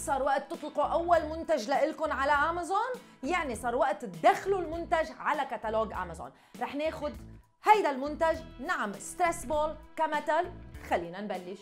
صار وقت تطلقوا أول منتج لكم على أمازون يعني صار وقت تدخلوا المنتج على كتالوج أمازون رح ناخذ هيدا المنتج نعم ستريس بول كمثل خلينا نبلش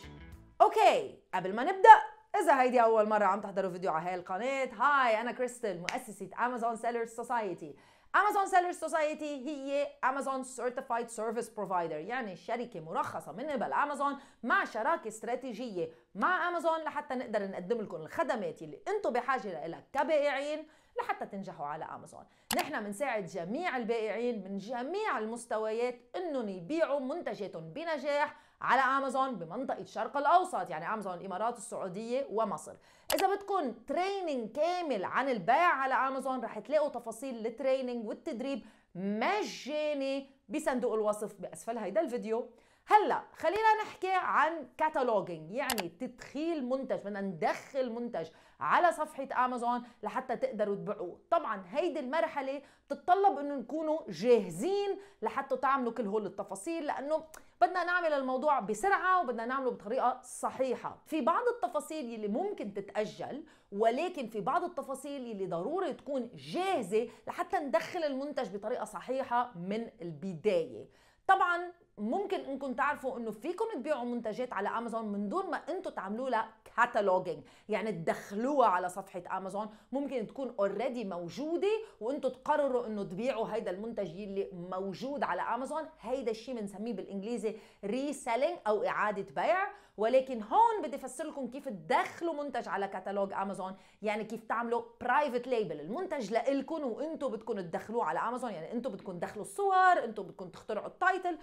أوكي قبل ما نبدأ إذا هيدي أول مرة عم تحضروا فيديو على هاي القناة هاي أنا كريستل مؤسسة أمازون سيلرز سوسايتي امازون سيلر سوسايتي هي امازون سيرتيفايد سيرفيس بروفايدر يعني شركه مرخصه من قبل امازون مع شراكه استراتيجيه مع امازون لحتى نقدر نقدم لكم الخدمات اللي انتم بحاجه لها كبائعين لحتى تنجحوا على امازون نحن بنساعد جميع البائعين من جميع المستويات انهم يبيعوا منتجاتهم بنجاح على امازون بمنطقه الشرق الاوسط يعني امازون الامارات السعوديه ومصر اذا بدكم تريننج كامل عن البيع على امازون رح تلاقوا تفاصيل التريننج والتدريب مجاني بصندوق الوصف باسفل هيدا الفيديو هلا خلينا نحكي عن كاتالوجينج يعني تدخيل منتج بدنا ندخل منتج على صفحة أمازون لحتى تقدروا تبيعوه طبعا هيدي المرحلة بتتطلب أنه نكونوا جاهزين لحتى تعملوا كل هول التفاصيل لأنه بدنا نعمل الموضوع بسرعه وبدنا نعمله بطريقه صحيحه في بعض التفاصيل اللي ممكن تتاجل ولكن في بعض التفاصيل اللي ضروري تكون جاهزه لحتى ندخل المنتج بطريقه صحيحه من البدايه طبعا ممكن انكم تعرفوا انه فيكم تبيعوا منتجات على امازون من دون ما انتم تعملوا لها كاتالوجينج يعني تدخلوها على صفحه امازون ممكن تكون اوريدي موجوده وانتم تقرروا انه تبيعوا هيدا المنتج اللي موجود على امازون هيدا الشيء بنسميه بالانجليزي ريسيلينج او اعاده بيع ولكن هون بدي افسر لكم كيف تدخلوا منتج على كتالوج امازون يعني كيف تعملوا برايفت ليبل المنتج لإلكم وانتم بدكم تدخلوه على امازون يعني انتم بدكم تدخلوا الصور انتم بدكم تخترعوا التايتل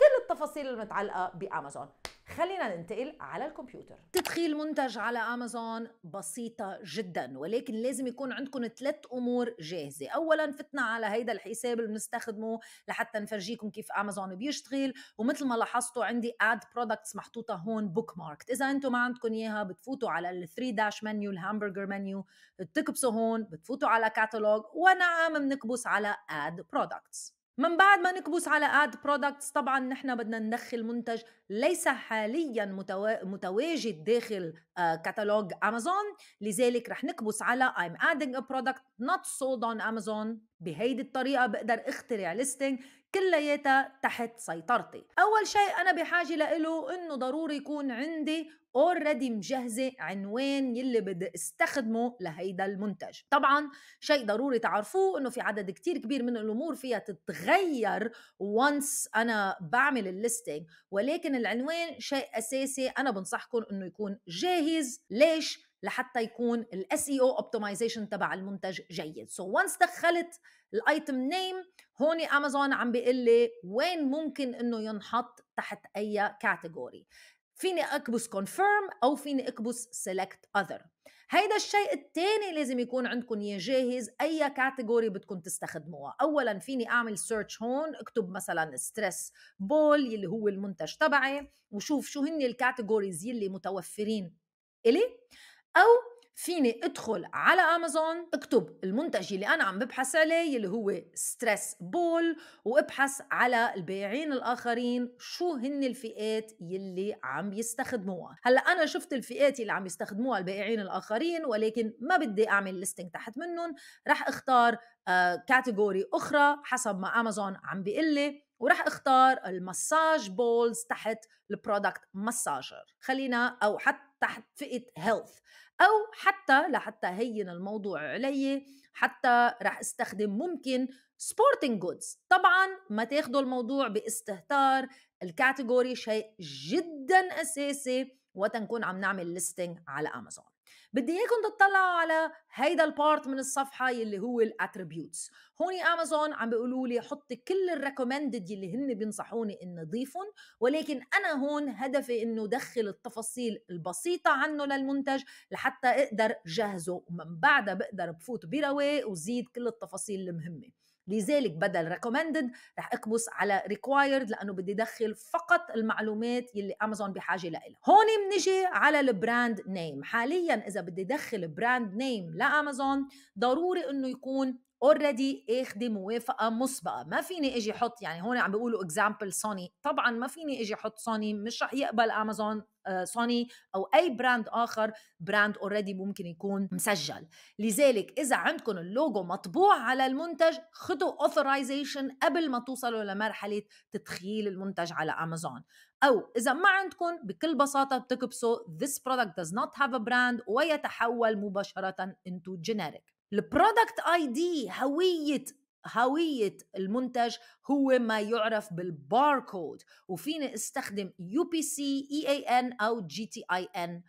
كل التفاصيل المتعلقه بامازون خلينا ننتقل على الكمبيوتر تدخيل منتج على امازون بسيطه جدا ولكن لازم يكون عندكم ثلاث امور جاهزه اولا فتنا على هيدا الحساب اللي بنستخدمه لحتى نفرجيكم كيف امازون بيشتغل ومثل ما لاحظتوا عندي اد برودكتس محطوطه هون بوك ماركت اذا انتم ما عندكم اياها بتفوتوا على الثري داش منيو الهامبرجر منيو بتكبسوا هون بتفوتوا على كاتالوج ونعم بنكبس على اد برودكتس من بعد ما نكبس على اد برودكتس طبعا نحن بدنا ندخل منتج ليس حاليا متواجد داخل كتالوج آه، امازون لذلك رح نكبس على I'm adding a product not sold on Amazon بهيدي الطريقة بقدر اخترع ليستنج كلياتها تحت سيطرتي أول شيء أنا بحاجة له إنه ضروري يكون عندي اوريدي مجهزه عنوان يلي بدي استخدمه لهيدا المنتج طبعا شيء ضروري تعرفوه انه في عدد كتير كبير من الامور فيها تتغير وانس انا بعمل الليستنج ولكن العنوان شيء اساسي انا بنصحكم انه يكون جاهز ليش لحتى يكون الاس اي او اوبتمايزيشن تبع المنتج جيد سو so وانس دخلت الايتم نيم هون امازون عم بيقول لي وين ممكن انه ينحط تحت اي كاتيجوري فيني اكبس كونفيرم او فيني اكبس سيلكت اذر هيدا الشيء الثاني لازم يكون عندكم اياه جاهز اي كاتيجوري بدكم تستخدموها اولا فيني اعمل سيرش هون اكتب مثلا ستريس بول يلي هو المنتج تبعي وشوف شو هن الكاتيجوريز يلي متوفرين الي او فيني ادخل على امازون اكتب المنتج اللي انا عم ببحث عليه اللي هو ستريس بول وابحث على البائعين الاخرين شو هن الفئات يلي عم يستخدموها هلا انا شفت الفئات اللي عم يستخدموها البائعين الاخرين ولكن ما بدي اعمل ليستنج تحت منهم رح اختار كاتيجوري آه، اخرى حسب ما امازون عم لي وراح اختار المساج بولز تحت البرودكت مساجر خلينا او حتى تحت فئه هيلث او حتى لحتى هين الموضوع علي حتى راح استخدم ممكن سبورتنج جودز طبعا ما تاخذوا الموضوع باستهتار الكاتيجوري شيء جدا اساسي وقت نكون عم نعمل ليستنج على امازون بدي اياكم تطلعوا على هيدا البارت من الصفحه يلي هو الاتريبيوتس هون امازون عم بيقولوا لي حطي كل الريكومندد يلي هن بينصحوني ان اضيفهم ولكن انا هون هدفي انه دخل التفاصيل البسيطه عنه للمنتج لحتى اقدر جهزه ومن بعدها بقدر بفوت برواق وزيد كل التفاصيل المهمه لذلك بدل ريكومندد رح اكبس على ريكوايرد لانه بدي ادخل فقط المعلومات يلي امازون بحاجه لها هون بنجي على البراند نيم حاليا اذا بدي ادخل براند نيم لامازون ضروري انه يكون اوريدي اخذ موافقه مسبقه ما فيني اجي احط يعني هون عم بيقولوا اكزامبل سوني طبعا ما فيني اجي احط سوني مش رح يقبل امازون سوني آه، او اي براند اخر براند اوريدي ممكن يكون مسجل لذلك اذا عندكم اللوجو مطبوع على المنتج خدوا اوثرايزيشن قبل ما توصلوا لمرحله تدخيل المنتج على امازون او اذا ما عندكم بكل بساطه بتكبسوا this product does not have a brand ويتحول مباشره into generic البرودكت اي دي هويه هوية المنتج هو ما يعرف بالباركود وفيني استخدم يو بي سي اي اي ان او جي تي اي ان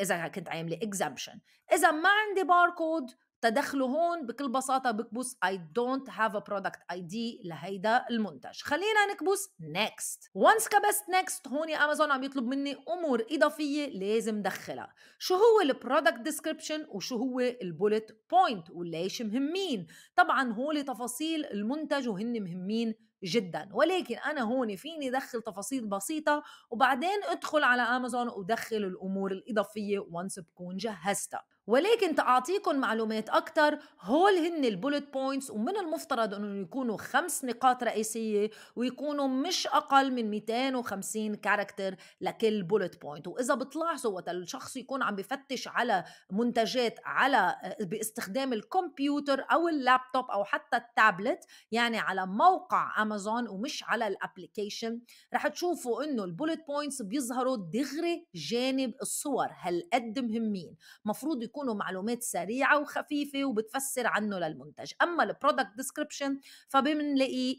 اذا كنت عامله اكزامبشن اذا ما عندي باركود تدخله هون بكل بساطه بكبس I don't have a product ID لهيدا المنتج خلينا نكبس next once كبست next هون امازون عم يطلب مني امور اضافيه لازم دخلها شو هو البرودكت ديسكريبشن وشو هو البولت بوينت وليش مهمين طبعا هول تفاصيل المنتج وهن مهمين جدا ولكن انا هون فيني دخل تفاصيل بسيطه وبعدين ادخل على امازون ودخل الامور الاضافيه وانس بكون جهزتها ولكن تعطيكم معلومات أكتر هول هن البولت بوينتس ومن المفترض أنه يكونوا خمس نقاط رئيسية ويكونوا مش أقل من 250 كاركتر لكل بولت بوينت وإذا بتلاحظوا وقت الشخص يكون عم بفتش على منتجات على آه، باستخدام الكمبيوتر أو اللابتوب أو حتى التابلت يعني على موقع أمازون ومش على الابليكيشن رح تشوفوا أنه البولت بوينتس بيظهروا دغري جانب الصور هالقد مهمين مفروض يكون بيكونوا معلومات سريعه وخفيفه وبتفسر عنه للمنتج اما البرودكت ديسكريبشن فبنلاقيه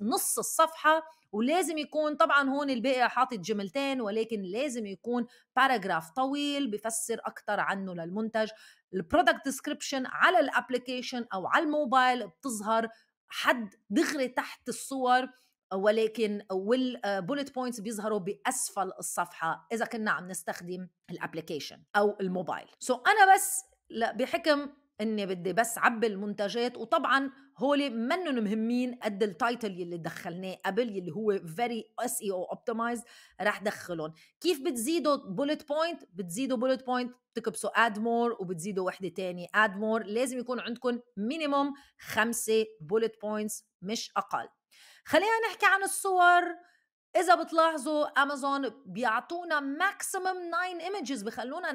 بنص الصفحه ولازم يكون طبعا هون الباقي حاطط جملتين ولكن لازم يكون باراجراف طويل بفسر اكثر عنه للمنتج البرودكت ديسكريبشن على الابلكيشن او على الموبايل بتظهر حد دغري تحت الصور ولكن والبولت آه، بوينتس بيظهروا باسفل الصفحه اذا كنا عم نستخدم الابلكيشن او الموبايل سو so انا بس بحكم اني بدي بس عبي المنتجات وطبعا هول منن مهمين قد التايتل يلي دخلناه قبل يلي هو فيري اس اي او اوبتمايز رح دخلهم كيف بتزيدوا بولت بوينت بتزيدوا بولت بوينت بتكبسوا اد مور وبتزيدوا وحده تانية اد مور لازم يكون عندكم مينيموم خمسة بولت بوينتس مش اقل خلينا نحكي عن الصور اذا بتلاحظوا امازون بيعطونا ماكسيمم 9 ايمجز بخلونا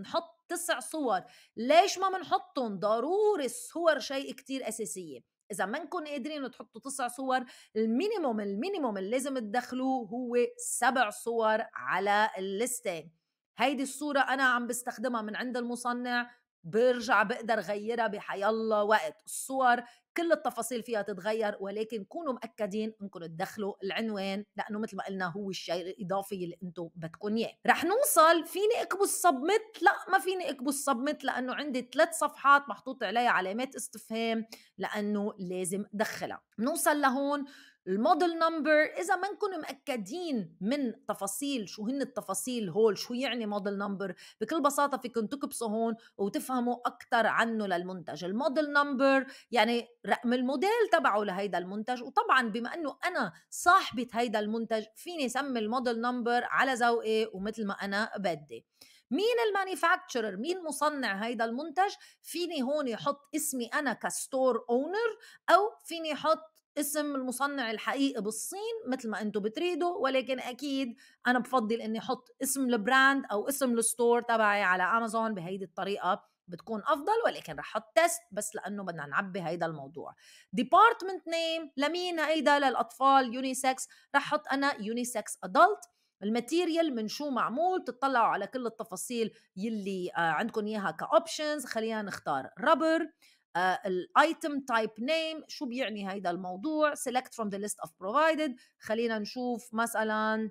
نحط تسع صور ليش ما بنحطهم ضروري الصور شيء كتير اساسيه اذا ما نكون قادرين تحطوا تسع صور المينيموم المينيموم اللي لازم تدخلوه هو سبع صور على الليستة هيدي الصورة أنا عم بستخدمها من عند المصنع برجع بقدر غيرها بحيالله وقت الصور كل التفاصيل فيها تتغير ولكن كونوا مأكدين انكم تدخلوا العنوان لانه مثل ما قلنا هو الشيء الاضافي اللي انتم بدكم اياه رح نوصل فيني اكبس سبمت لا ما فيني اكبس سبمت لانه عندي ثلاث صفحات محطوط عليها علامات استفهام لانه لازم دخلها نوصل لهون الموديل نمبر اذا منكم مأكدين من تفاصيل شو هن التفاصيل هول شو يعني موديل نمبر بكل بساطه فيكم تكبسوا هون وتفهموا اكثر عنه للمنتج الموديل نمبر يعني رقم الموديل تبعه لهيدا المنتج وطبعا بما انه انا صاحبه هيدا المنتج فيني سمي الموديل نمبر على ذوقي ومثل ما انا بدي مين المانيفاكتشرر مين مصنع هيدا المنتج فيني هون يحط اسمي انا كستور اونر او فيني يحط اسم المصنع الحقيقي بالصين مثل ما انتم بتريدوا ولكن اكيد انا بفضل اني احط اسم البراند او اسم الستور تبعي على امازون بهيدي الطريقه بتكون افضل ولكن رح احط تيست بس لانه بدنا نعبي هيدا الموضوع ديبارتمنت نيم لمين هيدا للاطفال يونيسكس رح احط انا يونيسكس ادلت الماتيريال من شو معمول تطلعوا على كل التفاصيل يلي آه، عندكم اياها كاوبشنز خلينا نختار ربر الايتم تايب نيم شو بيعني هيدا الموضوع select from the list of provided خلينا نشوف مثلا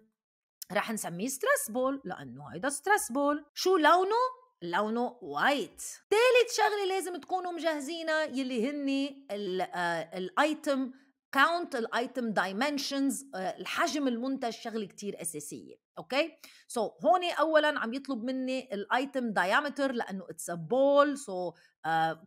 رح نسميه ستريس بول لانه هيدا ستريس بول شو لونه لونه وايت ثالث شغله لازم تكونوا مجهزينها يلي هن الايتم آه، كاونت الايتم دايمنشنز الحجم المنتج شغله كتير اساسيه اوكي سو so, هون اولا عم يطلب مني الايتم دايمتر لانه اتس بول سو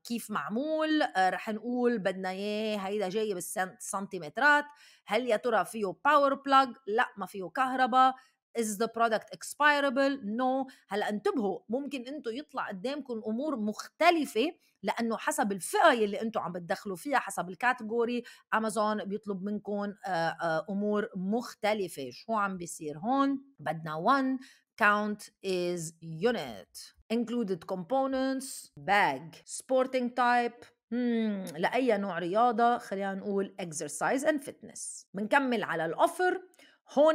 كيف معمول uh, رح نقول بدنا اياه هيدا جاي بالسنتيمترات هل يا ترى فيه باور بلاج لا ما فيه كهرباء از ذا برودكت expirable? نو هلا انتبهوا ممكن انتم يطلع قدامكم امور مختلفه لانه حسب الفئه يلي انتم عم بتدخلوا فيها حسب الكاتيجوري امازون بيطلب منكم آه، آه، امور مختلفه شو عم بيصير هون بدنا 1 count is unit included components bag sporting type مم. Hmm، لأي نوع رياضة خلينا نقول exercise and fitness بنكمل على الأوفر هون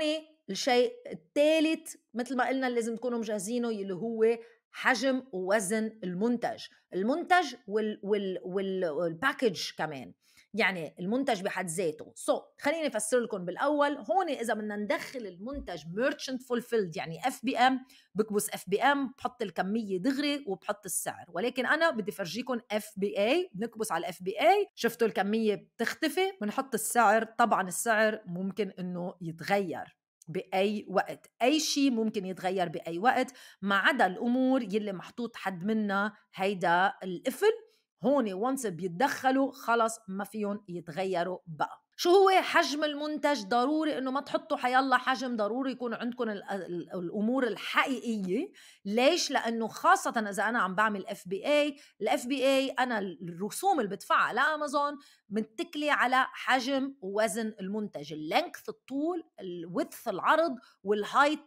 الشيء الثالث مثل ما قلنا لازم تكونوا مجهزينه اللي هو حجم ووزن المنتج المنتج وال وال والباكج كمان يعني المنتج بحد ذاته سو so, خليني افسر لكم بالاول هون اذا بدنا ندخل المنتج ميرشنت فولفيلد يعني اف بي ام بكبس اف بي ام بحط الكميه دغري وبحط السعر ولكن انا بدي فرجيكم اف بي اي بنكبس على الاف بي اي شفتوا الكميه بتختفي بنحط السعر طبعا السعر ممكن انه يتغير باي وقت اي شيء ممكن يتغير باي وقت ما عدا الامور يلي محطوط حد منها هيدا القفل هون وانس بيتدخلوا خلص ما فيهم يتغيروا بقى شو هو حجم المنتج ضروري انه ما تحطوا حيالله حجم ضروري يكون عندكم الامور الحقيقيه ليش لانه خاصه اذا انا عم بعمل اف بي اي الاف بي اي انا الرسوم اللي بدفعها لامازون متكله على حجم ووزن المنتج اللينكث الطول الوث العرض والهايت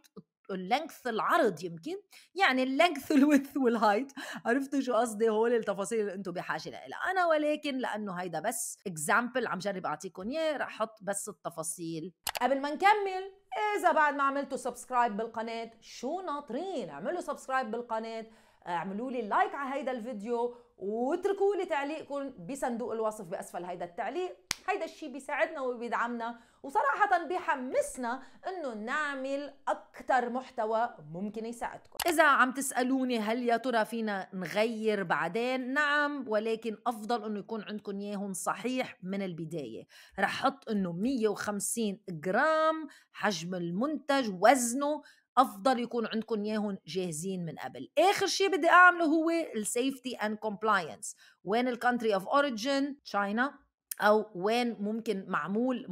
اللينث العرض يمكن يعني اللينث الويث والهايت عرفتوا شو قصدي هول التفاصيل اللي انتم بحاجه لها انا ولكن لانه هيدا بس اكزامبل عم جرب اعطيكم اياه رح احط بس التفاصيل قبل ما نكمل اذا بعد ما عملتوا سبسكرايب بالقناه شو ناطرين اعملوا سبسكرايب بالقناه اعملوا لي لايك على هيدا الفيديو واتركوا لي تعليقكم بصندوق الوصف باسفل هيدا التعليق هيدا الشيء بيساعدنا وبيدعمنا وصراحة بحمسنا انه نعمل اكثر محتوى ممكن يساعدكم اذا عم تسألوني هل يا ترى فينا نغير بعدين نعم ولكن افضل انه يكون عندكم ياهن صحيح من البداية رح حط انه 150 جرام حجم المنتج وزنه افضل يكون عندكم ياهن جاهزين من قبل اخر شيء بدي اعمله هو السيفتي اند كومبلاينس وين الكونتري اوف اوريجين تشاينا او وين ممكن معمول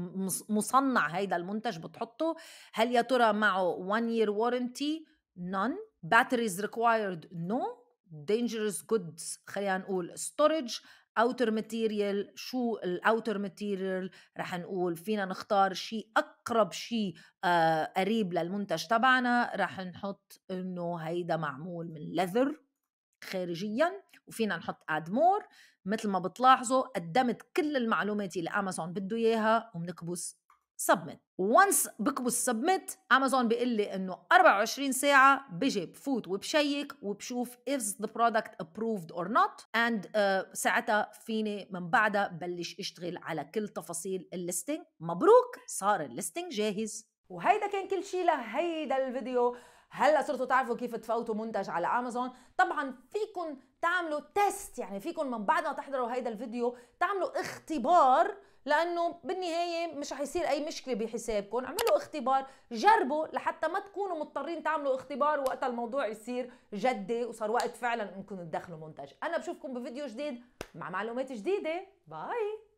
مصنع هيدا المنتج بتحطه هل يا ترى معه 1 year warranty none batteries required no dangerous goods خلينا نقول storage outer material شو الاوتر ماتيريال رح نقول فينا نختار شيء اقرب شيء آه قريب للمنتج تبعنا رح نحط انه هيدا معمول من leather خارجيا وفينا نحط اد مور مثل ما بتلاحظوا قدمت كل المعلومات اللي امازون بده اياها وبنكبس سبمت وانس بكبس سبمت امازون بيقول لي انه 24 ساعه بجي بفوت وبشيك وبشوف اف ذا برودكت ابروفد اور نوت اند ساعتها فيني من بعدها بلش اشتغل على كل تفاصيل الليستنج مبروك صار الليستنج جاهز وهيدا كان كل شيء لهيدا الفيديو هلا صرتوا تعرفوا كيف تفوتوا منتج على امازون طبعا فيكم تعملوا تيست يعني فيكم من بعد ما تحضروا هيدا الفيديو تعملوا اختبار لانه بالنهايه مش رح يصير اي مشكله بحسابكم اعملوا اختبار جربوا لحتى ما تكونوا مضطرين تعملوا اختبار وقت الموضوع يصير جدي وصار وقت فعلا انكم تدخلوا منتج انا بشوفكم بفيديو جديد مع معلومات جديده باي